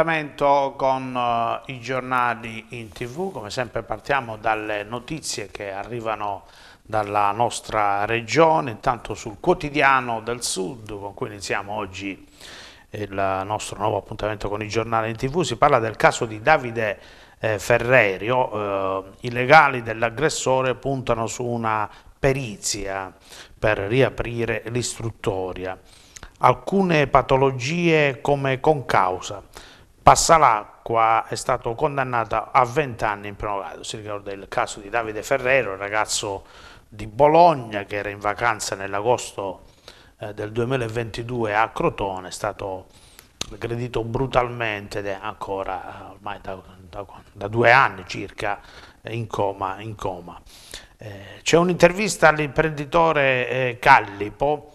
Appuntamento con uh, i giornali in tv, come sempre partiamo dalle notizie che arrivano dalla nostra regione, intanto sul quotidiano del sud con cui iniziamo oggi il eh, nostro nuovo appuntamento con i giornali in tv, si parla del caso di Davide eh, Ferrerio, eh, i legali dell'aggressore puntano su una perizia per riaprire l'istruttoria alcune patologie come concausa. Passalacqua è stato condannato a 20 anni in primo grado, si ricorda il caso di Davide Ferrero, ragazzo di Bologna che era in vacanza nell'agosto eh, del 2022 a Crotone, è stato aggredito brutalmente ed è ancora eh, ormai da, da, da due anni circa eh, in coma. In coma. Eh, c'è un'intervista all'imprenditore eh, Callipo,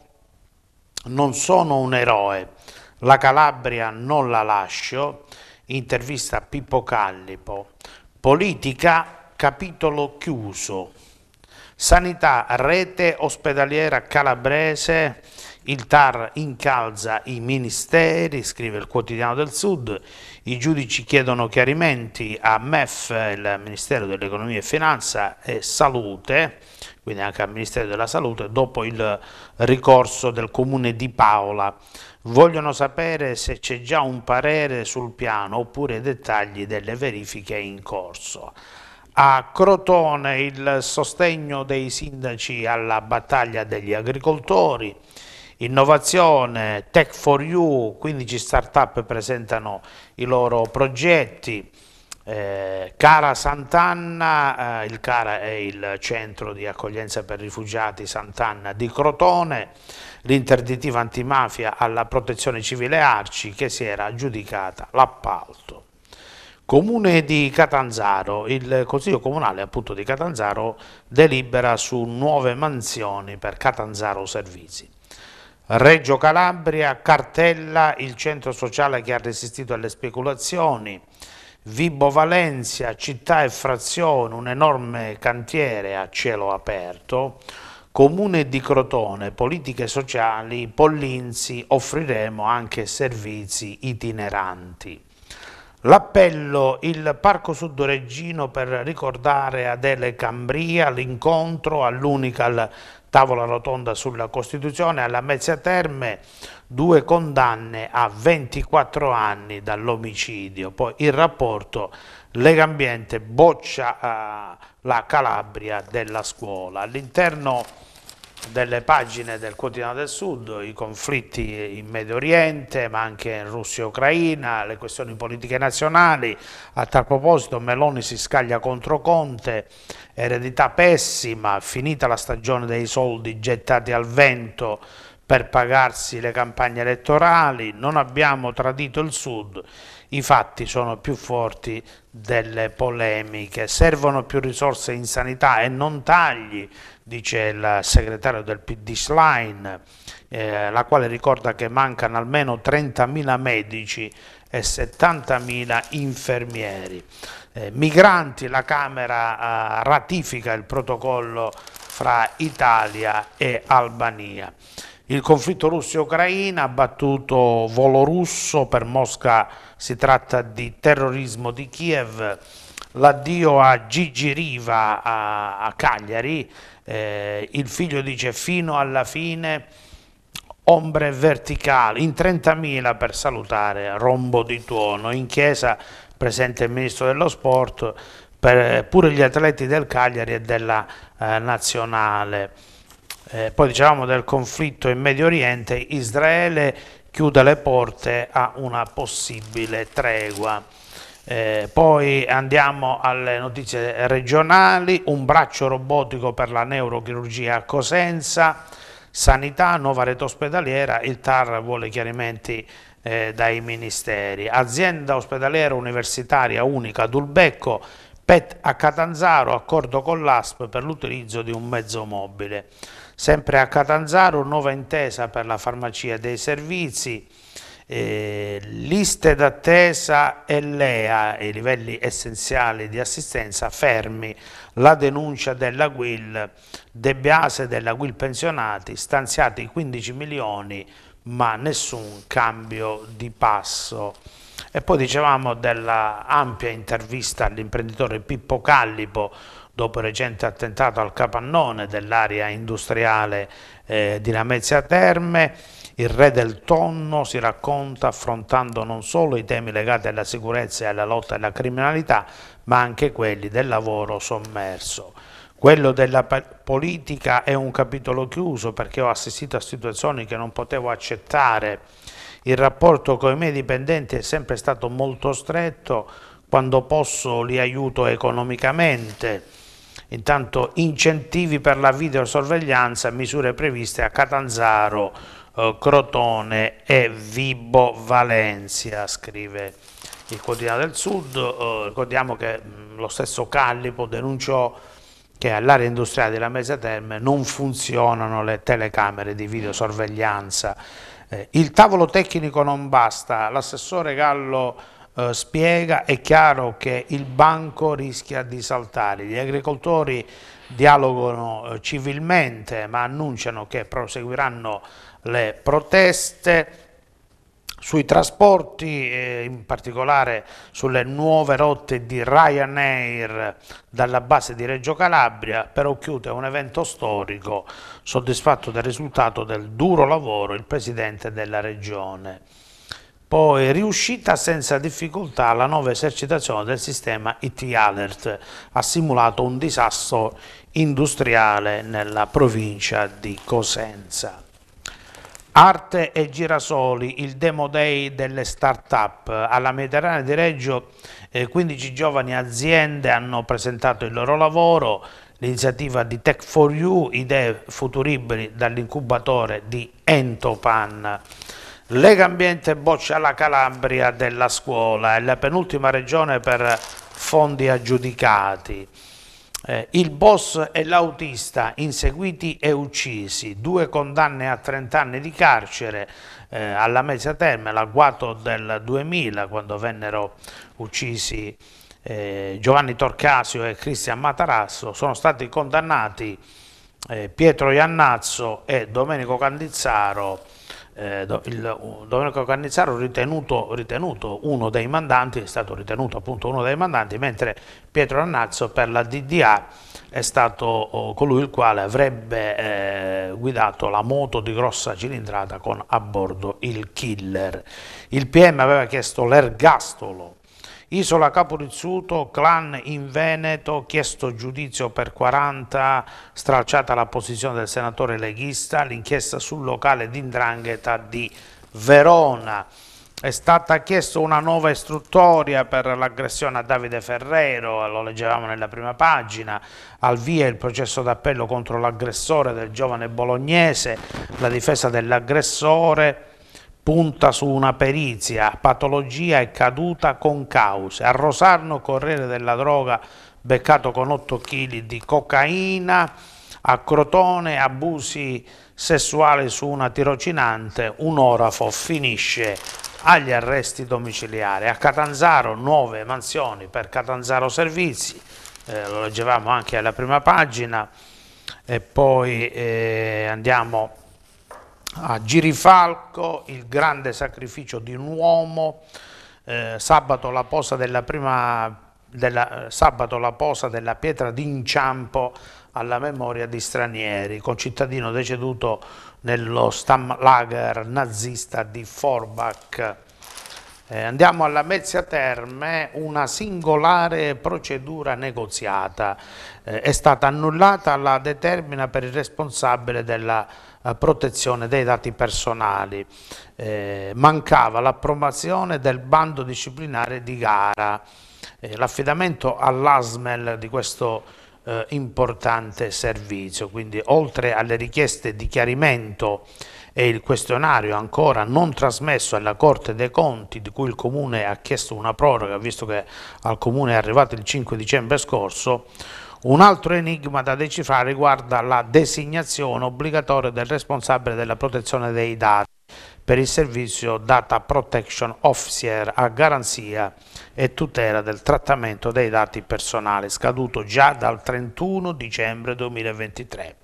non sono un eroe, la Calabria non la lascio, intervista a Pippo Callipo, politica capitolo chiuso, sanità rete ospedaliera calabrese, il TAR incalza i ministeri, scrive il quotidiano del Sud, i giudici chiedono chiarimenti a MEF, il Ministero dell'Economia e Finanza e Salute, quindi anche al Ministero della Salute, dopo il ricorso del comune di Paola vogliono sapere se c'è già un parere sul piano oppure i dettagli delle verifiche in corso. A Crotone il sostegno dei sindaci alla battaglia degli agricoltori, innovazione, Tech for You, 15 start-up presentano i loro progetti, eh, Cara Sant'Anna, eh, il Cara è il centro di accoglienza per rifugiati Sant'Anna di Crotone, l'interdittiva antimafia alla protezione civile Arci che si era aggiudicata l'appalto. Comune di Catanzaro, il Consiglio Comunale appunto di Catanzaro delibera su nuove mansioni per Catanzaro Servizi. Reggio Calabria cartella il centro sociale che ha resistito alle speculazioni, Vibo Valencia, città e frazione, un enorme cantiere a cielo aperto, Comune di Crotone, politiche sociali, Pollinzi, offriremo anche servizi itineranti. L'appello il Parco Suddoreggino per ricordare Adele Cambria, l'incontro all'Unical tavola rotonda sulla Costituzione, alla Mezzia Terme due condanne a 24 anni dall'omicidio, poi il rapporto Lega Ambiente boccia eh, la Calabria della scuola. All'interno delle pagine del Quotidiano del Sud, i conflitti in Medio Oriente, ma anche in Russia e Ucraina, le questioni politiche nazionali. A tal proposito Meloni si scaglia contro Conte, eredità pessima, finita la stagione dei soldi gettati al vento per pagarsi le campagne elettorali, non abbiamo tradito il Sud i fatti sono più forti delle polemiche, servono più risorse in sanità e non tagli, dice il segretario del PD Schlein, eh, la quale ricorda che mancano almeno 30.000 medici e 70.000 infermieri. Eh, migranti, la Camera eh, ratifica il protocollo fra Italia e Albania. Il conflitto russo ucraina ha battuto volo russo, per Mosca si tratta di terrorismo di Kiev, l'addio a Gigi Riva a, a Cagliari, eh, il figlio dice fino alla fine ombre verticali, in 30.000 per salutare Rombo di Tuono, in chiesa presente il ministro dello sport, per, pure gli atleti del Cagliari e della eh, nazionale. Eh, poi diciamo del conflitto in Medio Oriente, Israele chiude le porte a una possibile tregua. Eh, poi andiamo alle notizie regionali, un braccio robotico per la neurochirurgia a Cosenza, sanità, nuova rete ospedaliera, il TAR vuole chiarimenti eh, dai ministeri, azienda ospedaliera universitaria unica ad Ulbecco, PET a Catanzaro, accordo con l'ASP per l'utilizzo di un mezzo mobile. Sempre a Catanzaro, nuova intesa per la farmacia dei servizi, eh, liste d'attesa e LEA, i livelli essenziali di assistenza, fermi la denuncia della Guil, De della Guil pensionati, stanziati 15 milioni ma nessun cambio di passo. E poi dicevamo dell'ampia intervista all'imprenditore Pippo Callipo dopo il recente attentato al capannone dell'area industriale eh, di Lamezia Terme, il re del tonno si racconta affrontando non solo i temi legati alla sicurezza e alla lotta alla criminalità, ma anche quelli del lavoro sommerso. Quello della politica è un capitolo chiuso perché ho assistito a situazioni che non potevo accettare. Il rapporto con i miei dipendenti è sempre stato molto stretto, quando posso li aiuto economicamente Intanto incentivi per la videosorveglianza, misure previste a Catanzaro, eh, Crotone e Vibo Valencia, scrive il Quotidiano del Sud. Eh, ricordiamo che mh, mm, lo stesso Callipo denunciò che all'area industriale della Mesa Terme non funzionano le telecamere di videosorveglianza. Eh, il tavolo tecnico non basta, l'assessore Gallo eh, spiega, è chiaro che il banco rischia di saltare. Gli agricoltori dialogano eh, civilmente ma annunciano che proseguiranno le proteste sui trasporti, eh, in particolare sulle nuove rotte di Ryanair dalla base di Reggio Calabria, però chiude un evento storico soddisfatto del risultato del duro lavoro il presidente della regione poi riuscita senza difficoltà la nuova esercitazione del sistema IT-Alert, ha simulato un disastro industriale nella provincia di Cosenza. Arte e girasoli, il demo day delle start-up. Alla Mediterranea di Reggio eh, 15 giovani aziende hanno presentato il loro lavoro, l'iniziativa di Tech4U, idee futuribili dall'incubatore di Entopan. Lega Ambiente boccia la Calabria della scuola, è la penultima regione per fondi aggiudicati. Eh, il boss e l'autista inseguiti e uccisi, due condanne a 30 anni di carcere eh, alla Mesa Terme, l'agguato del 2000 quando vennero uccisi eh, Giovanni Torcasio e Cristian Matarasso, sono stati condannati eh, Pietro Iannazzo e Domenico Candizzaro eh, do, il, Domenico Carnizzaro ritenuto, ritenuto, uno dei mandanti, è stato ritenuto appunto uno dei mandanti, mentre Pietro Annazzo per la DDA è stato oh, colui il quale avrebbe eh, guidato la moto di grossa cilindrata con a bordo il killer. Il PM aveva chiesto l'ergastolo Isola Caporizuto, clan in Veneto, chiesto giudizio per 40, stralciata la posizione del senatore leghista, l'inchiesta sul locale d'indrangheta di Verona. È stata chiesta una nuova istruttoria per l'aggressione a Davide Ferrero, lo leggevamo nella prima pagina, al via il processo d'appello contro l'aggressore del giovane bolognese, la difesa dell'aggressore punta su una perizia, patologia e caduta con cause. A Rosarno Corriere della Droga beccato con 8 kg di cocaina, a Crotone abusi sessuali su una tirocinante, un orafo finisce agli arresti domiciliari. A Catanzaro nuove mansioni per Catanzaro Servizi, eh, lo leggevamo anche alla prima pagina e poi eh, andiamo a Girifalco, il grande sacrificio di un uomo, eh, sabato, la posa della prima, della, eh, sabato la posa della pietra d'inciampo alla memoria di stranieri, concittadino deceduto nello Stammlager nazista di Forbach. Eh, andiamo alla Mezzia Terme, una singolare procedura negoziata. Eh, è stata annullata la determina per il responsabile della eh, protezione dei dati personali. Eh, mancava l'approvazione del bando disciplinare di gara. Eh, l'affidamento all'ASMEL di questo eh, importante servizio, quindi oltre alle richieste di chiarimento e il questionario ancora non trasmesso alla Corte dei Conti di cui il Comune ha chiesto una proroga visto che al Comune è arrivato il 5 dicembre scorso, un altro enigma da decifrare riguarda la designazione obbligatoria del responsabile della protezione dei dati per il servizio Data Protection Officer a garanzia e tutela del trattamento dei dati personali, scaduto già dal 31 dicembre 2023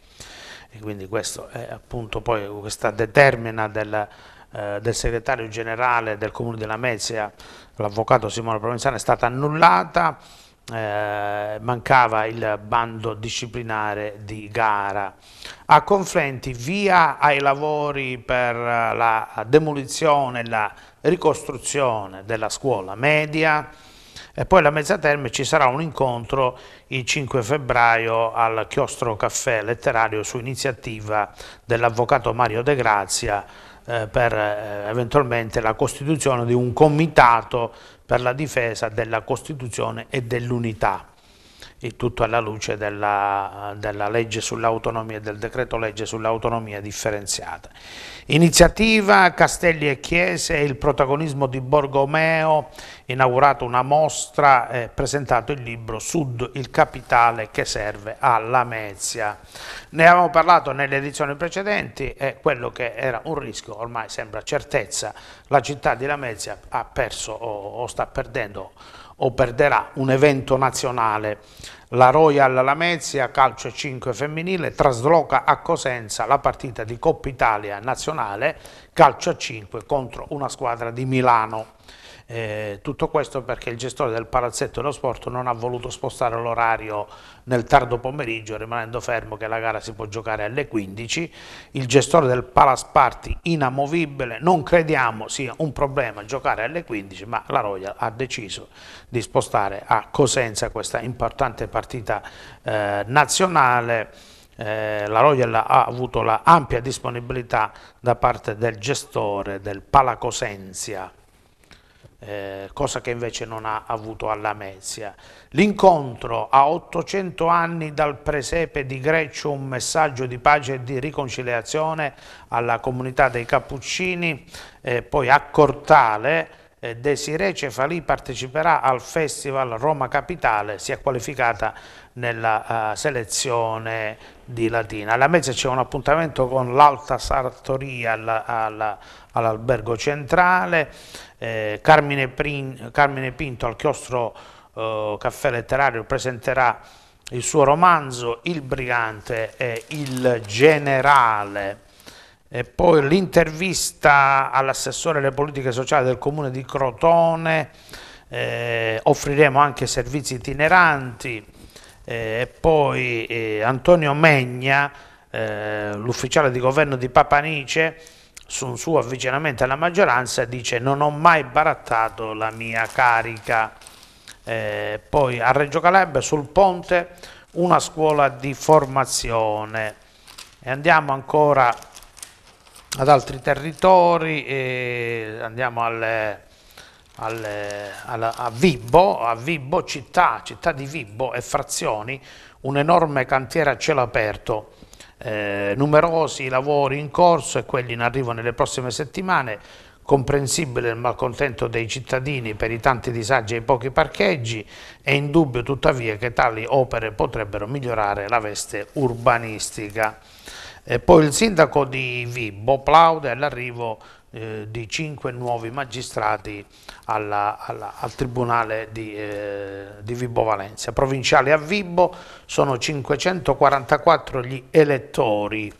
e quindi questo è appunto poi questa determina del, eh, del segretario generale del comune della Mezia, l'avvocato Simone Provenzano, è stata annullata, eh, mancava il bando disciplinare di gara. A Conflenti via ai lavori per la demolizione e la ricostruzione della scuola media, e poi alla Mezzaterme ci sarà un incontro il 5 febbraio al Chiostro Caffè Letterario su iniziativa dell'avvocato Mario De Grazia eh, per eh, eventualmente la costituzione di un comitato per la difesa della Costituzione e dell'unità il tutto alla luce della, della legge sull'autonomia, e del decreto legge sull'autonomia differenziata. Iniziativa Castelli e Chiese e il protagonismo di Borgomeo, inaugurato una mostra, eh, presentato il libro Sud, il capitale che serve alla Mezia. Ne avevamo parlato nelle edizioni precedenti e quello che era un rischio ormai sembra certezza, la città di Lamezia ha perso o, o sta perdendo o perderà un evento nazionale. La Royal Lamezia, calcio 5 femminile, trasloca a Cosenza la partita di Coppa Italia nazionale, calcio 5 contro una squadra di Milano. Eh, tutto questo perché il gestore del palazzetto dello sport non ha voluto spostare l'orario nel tardo pomeriggio rimanendo fermo che la gara si può giocare alle 15. Il gestore del Palasparti inamovibile, non crediamo sia un problema giocare alle 15 ma la Royal ha deciso di spostare a Cosenza questa importante partita eh, nazionale. Eh, la Royal ha avuto l'ampia disponibilità da parte del gestore del Palacosenzia eh, cosa che invece non ha avuto alla Mezia. L'incontro a 800 anni dal presepe di Greccio, un messaggio di pace e di riconciliazione alla comunità dei Cappuccini, eh, poi a Cortale, eh, Desiree Cefalì parteciperà al Festival Roma Capitale, si è qualificata nella uh, selezione di Latina. Alla mezza c'è un appuntamento con l'Alta Sartoria alla, alla, all'albergo centrale, eh, Carmine, Prin, Carmine, Pinto al chiostro uh, caffè letterario presenterà il suo romanzo Il Brigante e il Generale. E poi l'intervista all'assessore alle politiche sociali del comune di Crotone, eh, offriremo anche servizi itineranti eh, e poi eh, Antonio Megna, eh, l'ufficiale di governo di Papanice, su un suo avvicinamento alla maggioranza dice non ho mai barattato la mia carica. Eh, poi a Reggio Calabria sul ponte una scuola di formazione e andiamo ancora ad altri territori, eh, andiamo al, al, al, a, Vibbo, a Vibbo città, città, di Vibbo e frazioni, un enorme cantiere a cielo aperto, eh, numerosi lavori in corso e quelli in arrivo nelle prossime settimane, comprensibile il malcontento dei cittadini per i tanti disagi e i pochi parcheggi, è indubbio tuttavia che tali opere potrebbero migliorare la veste urbanistica. E eh, poi il sindaco di Vibbo plaude all'arrivo eh, di cinque nuovi magistrati alla, alla, al Tribunale di, eh, di Vibbo Valencia. Provinciali a Vibbo sono 544 gli elettori.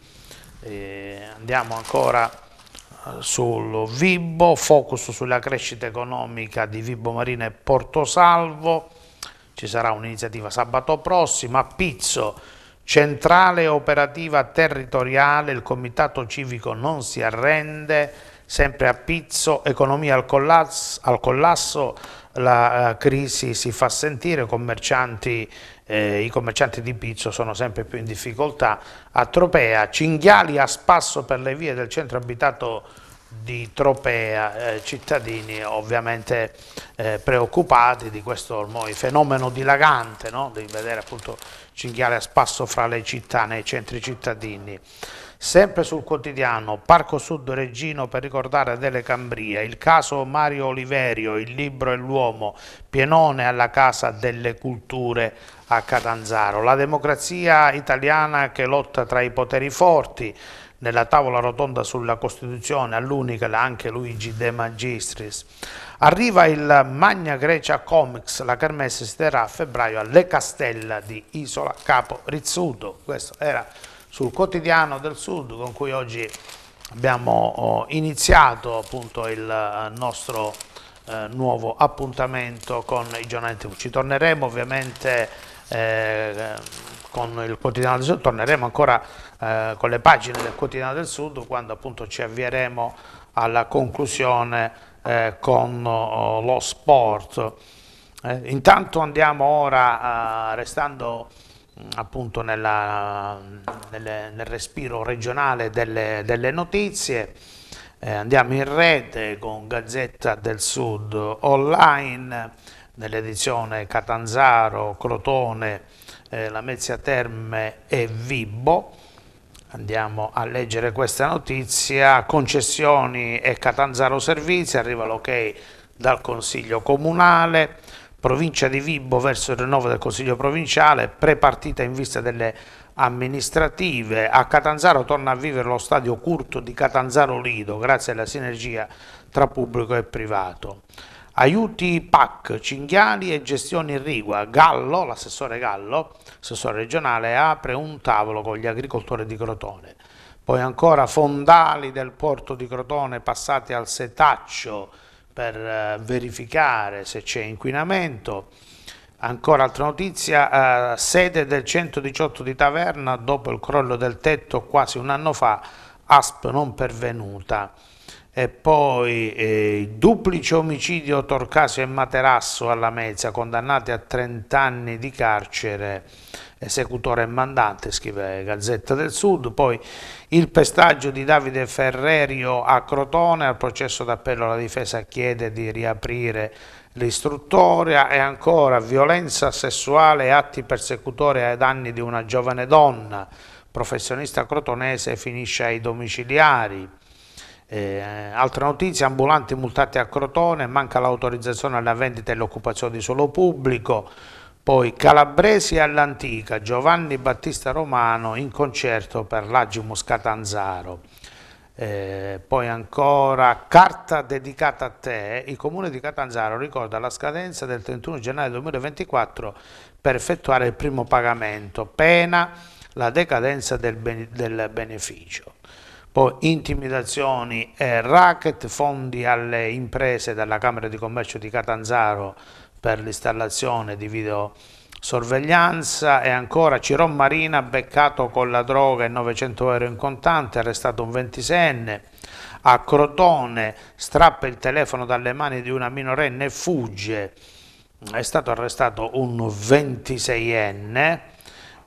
Eh, andiamo ancora eh, sul Vibbo, focus sulla crescita economica di Vibbo Marina e Porto Salvo. ci sarà un'iniziativa sabato prossimo, a Pizzo Centrale operativa territoriale, il comitato civico non si arrende, sempre a pizzo, economia al collasso, al collasso la eh, crisi si fa sentire, commercianti, eh, i commercianti di pizzo sono sempre più in difficoltà, a Tropea, cinghiali a spasso per le vie del centro abitato di Tropea, eh, cittadini ovviamente eh, preoccupati di questo ormai fenomeno dilagante, no? di vedere appunto cinghiale a spasso fra le città nei centri cittadini. Sempre sul quotidiano, Parco Sud Reggino per ricordare delle Cambrie, il caso Mario Oliverio, il libro e l'uomo, Pienone alla Casa delle Culture a Catanzaro. La democrazia italiana che lotta tra i poteri forti, nella tavola rotonda sulla Costituzione all'unica anche Luigi De Magistris. Arriva il Magna Grecia Comics, la Carmesse si terrà a febbraio alle Castella di Isola Capo Rizzuto. Questo era sul quotidiano del Sud con cui oggi abbiamo oh, iniziato appunto il eh, nostro eh, nuovo appuntamento con i giornali TV. Ci torneremo ovviamente eh, eh, con il quotidiano del Sud, torneremo ancora eh, con le pagine del quotidiano del Sud quando appunto ci avvieremo alla conclusione eh, con oh, lo sport. Eh, intanto andiamo ora, eh, restando mh, mm, appunto nella, nelle, nel respiro regionale delle, delle notizie, eh, andiamo in rete con Gazzetta del Sud online, nell'edizione Catanzaro, Crotone, eh, Lamezia Terme e Vibbo Andiamo a leggere questa notizia, concessioni e Catanzaro Servizi, arriva l'ok dal Consiglio Comunale, provincia di Vibo verso il rinnovo del Consiglio Provinciale, prepartita in vista delle amministrative, a Catanzaro torna a vivere lo stadio curto di Catanzaro Lido grazie alla sinergia tra pubblico e privato aiuti PAC, cinghiali e gestione irrigua. Gallo, l'assessore Gallo, assessore regionale, apre un tavolo con gli agricoltori di Crotone. Poi ancora fondali del porto di Crotone passati al setaccio per eh, verificare se c'è inquinamento. Ancora altra notizia, eh, sede del 118 di Taverna dopo il crollo del tetto quasi un anno fa, ASP non pervenuta e poi eh, duplice omicidio Torcasio e Materasso alla Mezza, condannati a 30 anni di carcere, esecutore e mandante, scrive Gazzetta del Sud, poi il pestaggio di Davide Ferrerio a Crotone, al processo d'appello la difesa chiede di riaprire l'istruttoria e ancora violenza sessuale e atti persecutori ai danni di una giovane donna, professionista crotonese finisce ai domiciliari eh, altra notizia, ambulanti multati a Crotone, manca l'autorizzazione alla vendita e l'occupazione di suolo pubblico, poi Calabresi all'antica, Giovanni Battista Romano in concerto per l'Agimus Catanzaro. Eh, poi ancora carta dedicata a te, il comune di Catanzaro ricorda la scadenza del 31 gennaio 2024 per effettuare il primo pagamento, pena la decadenza del, ben, del beneficio poi intimidazioni e racket, fondi alle imprese dalla Camera di Commercio di Catanzaro per l'installazione di videosorveglianza e ancora Ciron Marina beccato con la droga e 900 euro in contante, arrestato un 26enne, a Crotone strappa il telefono dalle mani di una minorenne e fugge, è stato arrestato un 26enne,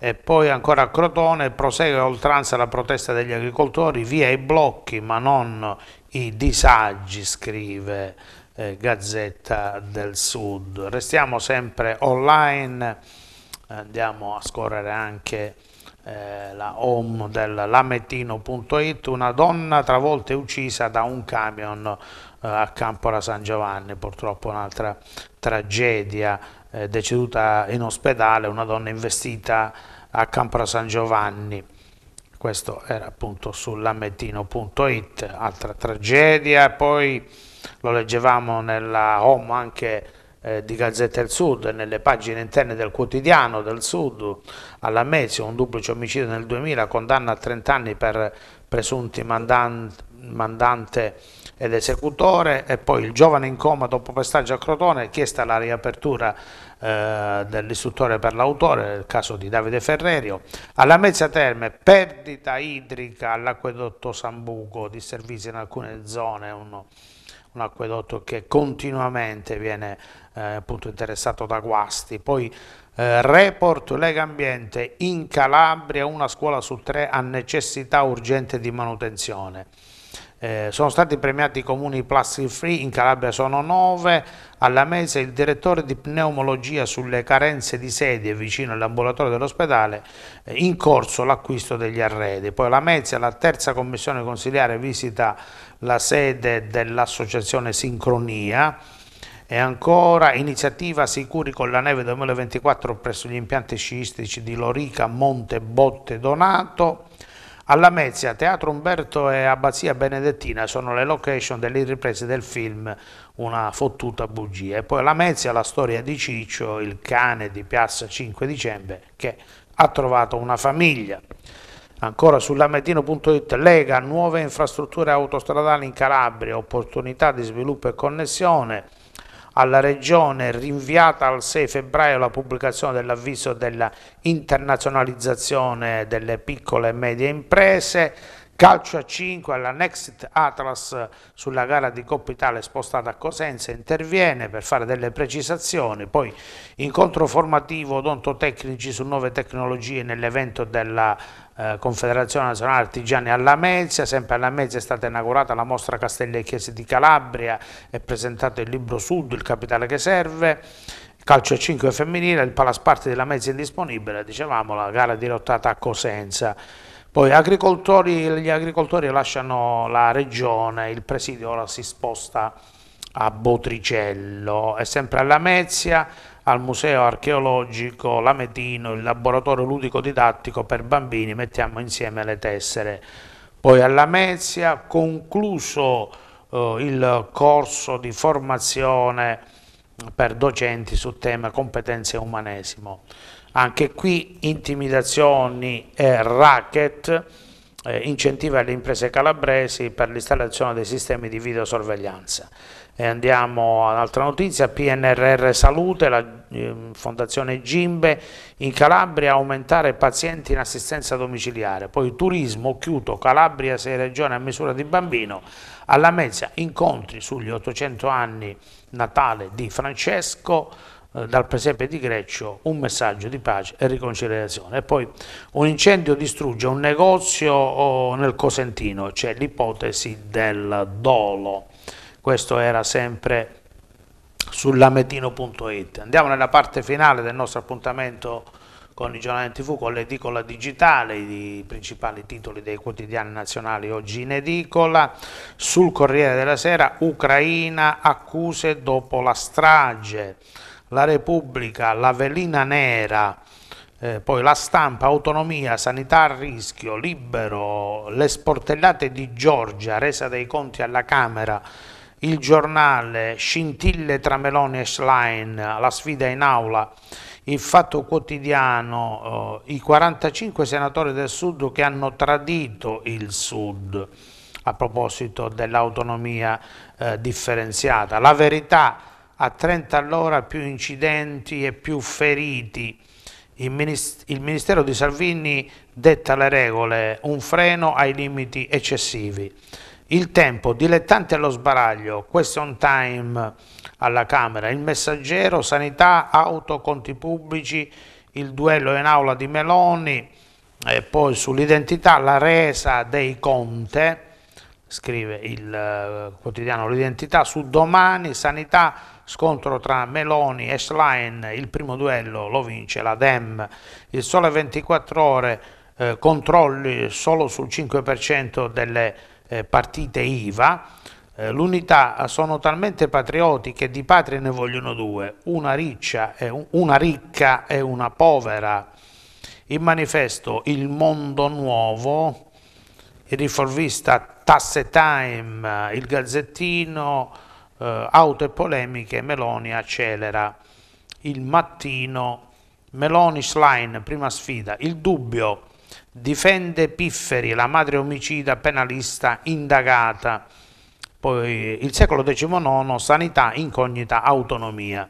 e poi ancora a Crotone prosegue a oltranza la protesta degli agricoltori, via i blocchi ma non i disagi, scrive eh, Gazzetta del Sud. Restiamo sempre online, andiamo a scorrere anche eh, la home del lamettino.it una donna travolta e uccisa da un camion eh, a Campora San Giovanni, purtroppo un'altra tragedia, eh, deceduta in ospedale, una donna investita a Campra San Giovanni. Questo era appunto sull'ametino.it, altra tragedia. Poi lo leggevamo nella home anche eh, di Gazzetta del Sud, nelle pagine interne del quotidiano del Sud, alla Mezio, un duplice omicidio nel 2000, condanna a 30 anni per presunti mandan mandante ed esecutore e poi il giovane in coma dopo pestaggio a Crotone, chiesta la riapertura eh, dell'istruttore per l'autore, nel caso di Davide Ferrerio, alla Mezza Terme, perdita idrica all'acquedotto Sambuco, disservizi in alcune zone, uno, un acquedotto che continuamente viene eh, appunto interessato da guasti, poi eh, report Lega Ambiente in Calabria, una scuola su tre ha necessità urgente di manutenzione. Eh, sono stati premiati i comuni Plastic Free, in Calabria sono nove, alla Mese il direttore di pneumologia sulle carenze di sedie vicino all'ambulatorio dell'ospedale, eh, in corso l'acquisto degli arredi. Poi alla Mese la terza commissione consiliare visita la sede dell'associazione Sincronia, e ancora iniziativa Sicuri con la neve 2024 presso gli impianti sciistici di Lorica, Monte Botte Donato alla Mezia, Teatro Umberto e Abbazia Benedettina sono le location delle riprese del film Una fottuta bugia. E poi La Mezia, la storia di Ciccio, il cane di Piazza 5 Dicembre, che ha trovato una famiglia. Ancora sull'ametino.it Lega, nuove infrastrutture autostradali in Calabria, opportunità di sviluppo e connessione alla Regione rinviata al 6 febbraio la pubblicazione dell'avviso dell'internazionalizzazione delle piccole e medie imprese, Calcio a 5 alla Next Atlas sulla gara di Coppa Italia spostata a Cosenza interviene per fare delle precisazioni, poi incontro formativo odontotecnici su nuove tecnologie nell'evento della eh, Confederazione Nazionale Artigiani alla Mezia, sempre alla Mezia è stata inaugurata la mostra Castelli e Chiese di Calabria, è presentato il libro Sud, il capitale che serve, calcio a 5 femminile, il Palasparti della Mezia indisponibile, dicevamo la gara dirottata a Cosenza. Poi agricoltori, gli agricoltori lasciano la regione, il presidio ora si sposta a Botricello e sempre a Lamezia al Museo Archeologico Lametino, il laboratorio ludico-didattico per bambini, mettiamo insieme le tessere. Poi a Lamezia, concluso eh, il corso di formazione per docenti su tema competenze e umanesimo anche qui intimidazioni e eh, racket eh, incentivi alle imprese calabresi per l'installazione dei sistemi di videosorveglianza. E andiamo ad un'altra notizia, PNRR Salute, la eh, Fondazione Gimbe in Calabria aumentare pazienti in assistenza domiciliare, poi turismo, chiuto Calabria 6 regioni a misura di bambino, alla mezza incontri sugli 800 anni Natale di Francesco, eh, dal presepe di Greccio un messaggio di pace e riconciliazione. E poi un incendio distrugge un negozio nel Cosentino, c'è l'ipotesi del dolo. Questo era sempre sull'ametino.it. Andiamo nella parte finale del nostro appuntamento con i giornali TV, con l'edicola digitale, i principali titoli dei quotidiani nazionali oggi in edicola. Sul Corriere della Sera, Ucraina accuse dopo la strage la Repubblica, la Velina Nera, eh, poi la stampa, autonomia, sanità a rischio, libero, le sportellate di Giorgia, resa dei conti alla Camera, il giornale, scintille tra Meloni e Schlein, la sfida in aula, il fatto quotidiano, eh, i 45 senatori del Sud che hanno tradito il Sud a proposito dell'autonomia eh, differenziata, la verità a 30 all'ora più incidenti e più feriti. Il, Ministero di Salvini detta le regole, un freno ai limiti eccessivi. Il tempo dilettante allo sbaraglio, question time alla Camera, il messaggero, sanità, auto, conti pubblici, il duello in aula di Meloni, e poi sull'identità la resa dei Conte, scrive il eh, quotidiano L'Identità, su domani sanità, scontro tra Meloni e Schlein, il primo duello lo vince la Dem, il sole 24 ore, eh, controlli solo sul 5% delle eh, partite IVA, eh, l'unità eh, sono talmente patrioti che di patria ne vogliono due, una, riccia e una ricca e una povera. Il manifesto Il Mondo Nuovo, il riformista Tasse Time, eh, Il Gazzettino, eh, Auto e Polemiche, Meloni accelera il mattino, Meloni Slime, prima sfida, il dubbio, difende Pifferi, la madre omicida penalista indagata, poi il secolo XIX, sanità, incognita, autonomia.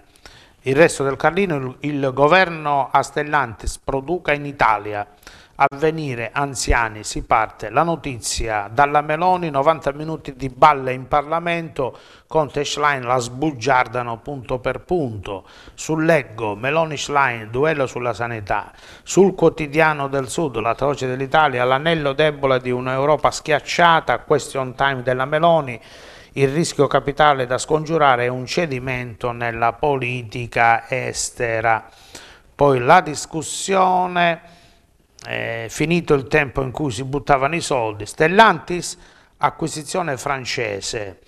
Il resto del Carlino, il, il governo Astellantes produca in Italia, avvenire anziani si parte la notizia dalla Meloni 90 minuti di balle in Parlamento Conte e Schlein la sbugiardano punto per punto sul leggo Meloni Schlein duello sulla sanità sul quotidiano del sud la troce dell'Italia l'anello debole di un'Europa schiacciata question time della Meloni il rischio capitale da scongiurare è un cedimento nella politica estera poi la discussione eh, finito il tempo in cui si buttavano i soldi, Stellantis, acquisizione francese.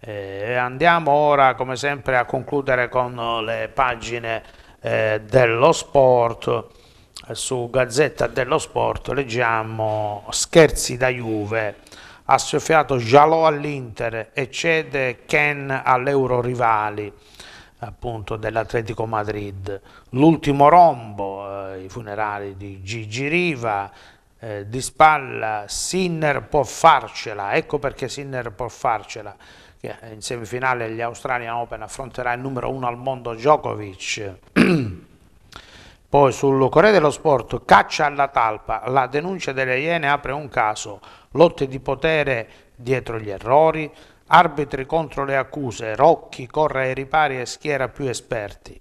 Eh, andiamo ora come sempre a concludere con eh, le pagine eh, dello sport. Eh, su Gazzetta dello Sport leggiamo scherzi da Juve, ha soffiato Jalò all'Inter e cede Ken all'Euro Rivali appunto dell'Atletico Madrid. L'ultimo rombo, eh, i funerali di Gigi Riva, eh, di spalla Sinner può farcela, ecco perché Sinner può farcela. che In semifinale gli Australian Open affronterà il numero uno al mondo Djokovic. Poi sul Corriere dello Sport, caccia alla talpa, la denuncia delle Iene apre un caso, lotte di potere dietro gli errori, Arbitri contro le accuse, Rocchi corre ai ripari e schiera più esperti.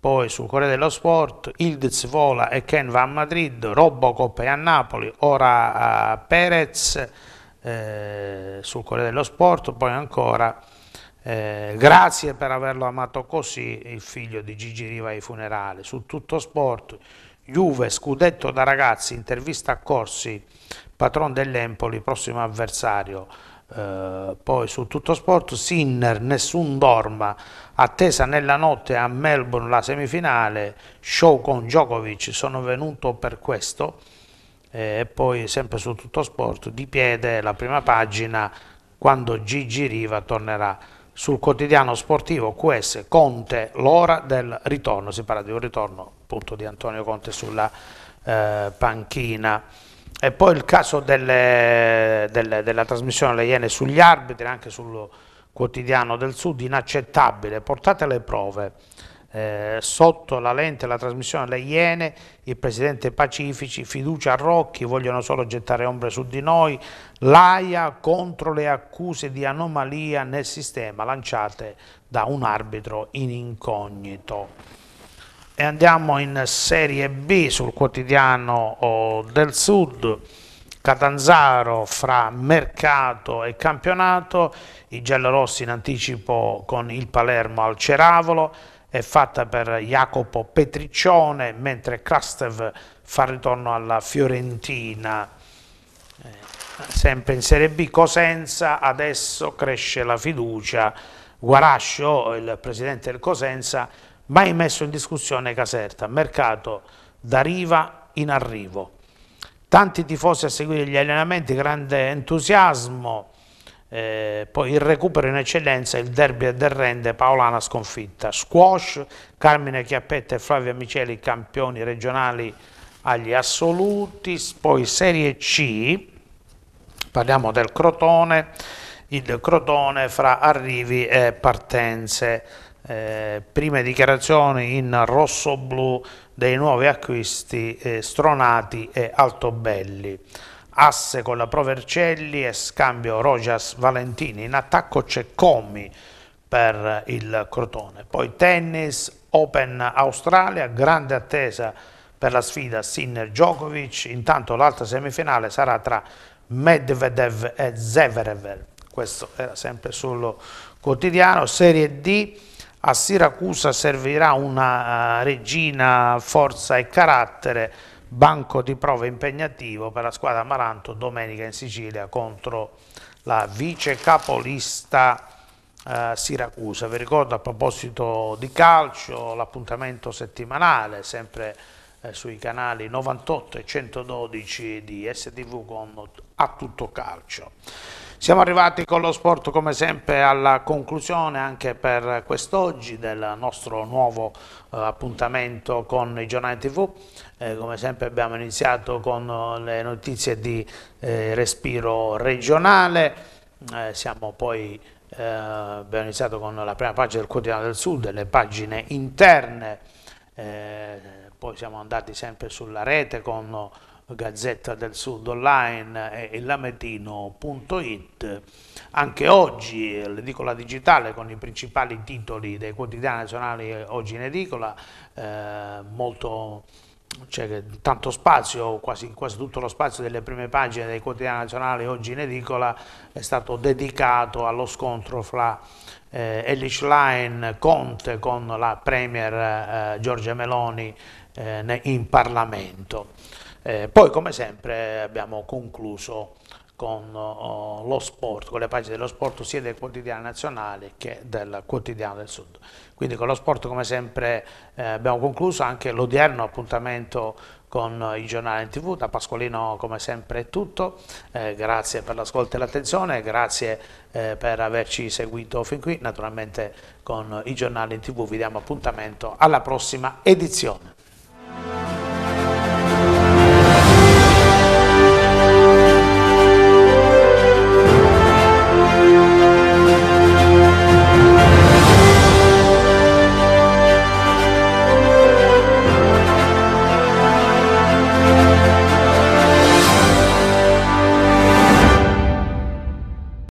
Poi sul Corriere dello Sport, Ildiz vola e Ken va a Madrid, Robocop è a Napoli, ora a Perez eh, sul Corriere dello Sport, poi ancora eh, grazie per averlo amato così il figlio di Gigi Riva ai funerali. Su tutto sport, Juve, scudetto da ragazzi, intervista a Corsi, patron dell'Empoli, prossimo avversario. Eh, poi su tutto sport Sinner nessun dorma attesa nella notte a Melbourne la semifinale show con Djokovic sono venuto per questo eh, e poi sempre su tutto sport di piede la prima pagina quando Gigi Riva tornerà sul quotidiano sportivo QS Conte l'ora del ritorno si parla di un ritorno appunto di Antonio Conte sulla eh, panchina e poi il caso delle, delle, della trasmissione alle Iene sugli arbitri, anche sul quotidiano del Sud, inaccettabile. Portate le prove. Eh, sotto la lente la trasmissione alle Iene, il presidente Pacifici, fiducia a Rocchi, vogliono solo gettare ombre su di noi, l'AIA contro le accuse di anomalia nel sistema lanciate da un arbitro in incognito e andiamo in Serie B sul quotidiano oh, del Sud. Catanzaro fra mercato e campionato, i giallorossi in anticipo con il Palermo al Ceravolo, è fatta per Jacopo Petriccione, mentre Krastev fa ritorno alla Fiorentina. Eh, sempre in Serie B, Cosenza, adesso cresce la fiducia. Guarascio, il presidente del Cosenza, mai messo in discussione Caserta, mercato da riva in arrivo. Tanti tifosi a seguire gli allenamenti, grande entusiasmo, eh, poi il recupero in eccellenza, il derby del Rende, Paolana sconfitta. Squash, Carmine Chiappetta e Flavio Miceli campioni regionali agli assoluti, poi Serie C, parliamo del Crotone, il Crotone fra arrivi e partenze eh, prime dichiarazioni in rosso-blu dei nuovi acquisti eh, Stronati e Altobelli. Asse con la Provercelli e scambio Rojas-Valentini. In attacco c'è Comi per il Crotone. Poi tennis, Open Australia, grande attesa per la sfida Sinner-Djokovic. Intanto l'altra semifinale sarà tra Medvedev e Zverev. Questo era sempre sullo quotidiano. Serie D a Siracusa servirà una eh, regina forza e carattere, banco di prova impegnativo per la squadra Amaranto domenica in Sicilia contro la vice capolista eh, Siracusa. Vi ricordo a proposito di calcio l'appuntamento settimanale, sempre eh, sui canali 98 e 112 di STV con A Tutto Calcio. Siamo arrivati con lo sport come sempre alla conclusione anche per quest'oggi del nostro nuovo eh, appuntamento con i giornali tv. Eh, come sempre abbiamo iniziato con eh, le notizie di eh, respiro regionale, eh, siamo poi eh, abbiamo iniziato con la prima pagina del quotidiano del sud, le pagine interne, poi siamo andati sempre sulla rete con Gazzetta del Sud Online e lametino.it. Anche oggi l'edicola digitale con i principali titoli dei quotidiani nazionali oggi in edicola, eh, molto c'è tanto spazio, quasi, quasi, tutto lo spazio delle prime pagine dei quotidiani nazionali oggi in edicola è stato dedicato allo scontro fra eh, Elish Line Conte con la Premier eh, Giorgia Meloni eh, in Parlamento. Eh, poi come sempre abbiamo concluso con oh, lo sport, con le pagine dello sport sia del quotidiano nazionale che del quotidiano del sud. Quindi con lo sport come sempre eh, abbiamo concluso anche l'odierno appuntamento con i giornali in tv, da Pascolino come sempre è tutto, eh, grazie per l'ascolto e l'attenzione, grazie eh, per averci seguito fin qui, naturalmente con i giornali in tv vi diamo appuntamento alla prossima edizione.